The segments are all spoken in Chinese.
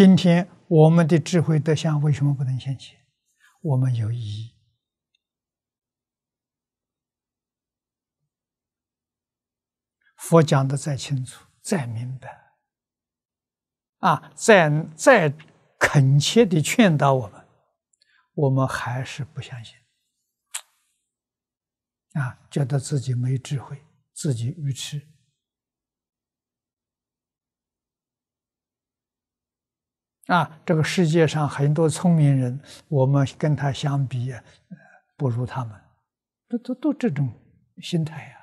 今天我们的智慧德相为什么不能相信？我们有疑。佛讲的再清楚、再明白，啊，再再恳切的劝导我们，我们还是不相信。啊，觉得自己没智慧，自己愚痴。啊，这个世界上很多聪明人，我们跟他相比，不如他们，都都都这种心态呀！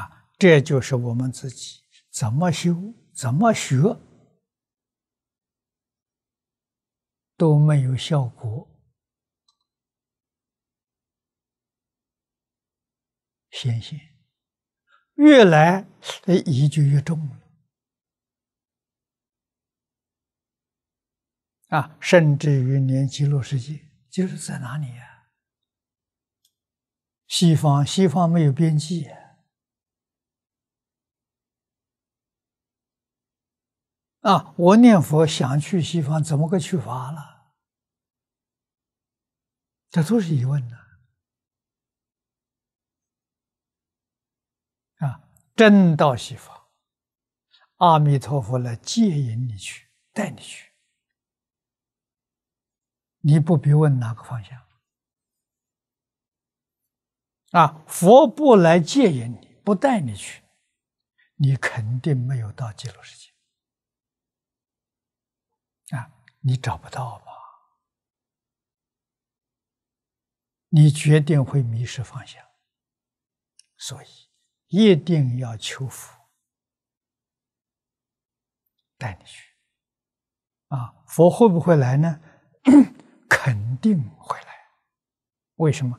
啊，这就是我们自己，怎么修，怎么学，都没有效果，显现。越来疑就越重了啊，甚至于连极乐世界就是在哪里呀？西方，西方没有边际啊！我念佛想去西方，怎么个去法了？这都是疑问呢。真道西方，阿弥陀佛来接引你去，带你去。你不必问哪个方向，啊，佛不来接引你，不带你去，你肯定没有到极乐世界。啊，你找不到吧？你决定会迷失方向，所以。一定要求佛带你去啊！佛会不会来呢？肯定会来。为什么？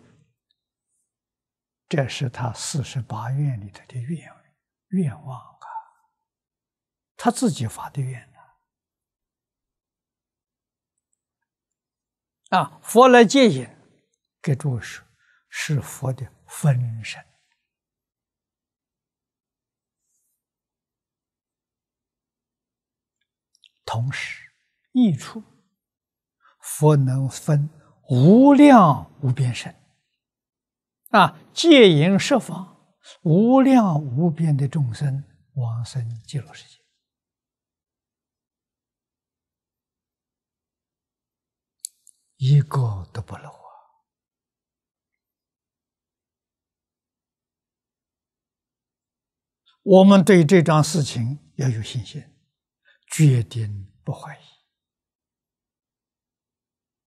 这是他四十八愿里头的愿望，愿望啊，他自己发的愿啊！佛来接引，给诸位说，是佛的分身。同时，一处，佛能分无量无边身。啊，戒言设法，无量无边的众生往生极乐世界，一个都不漏啊！我们对这桩事情要有信心。决定不怀疑。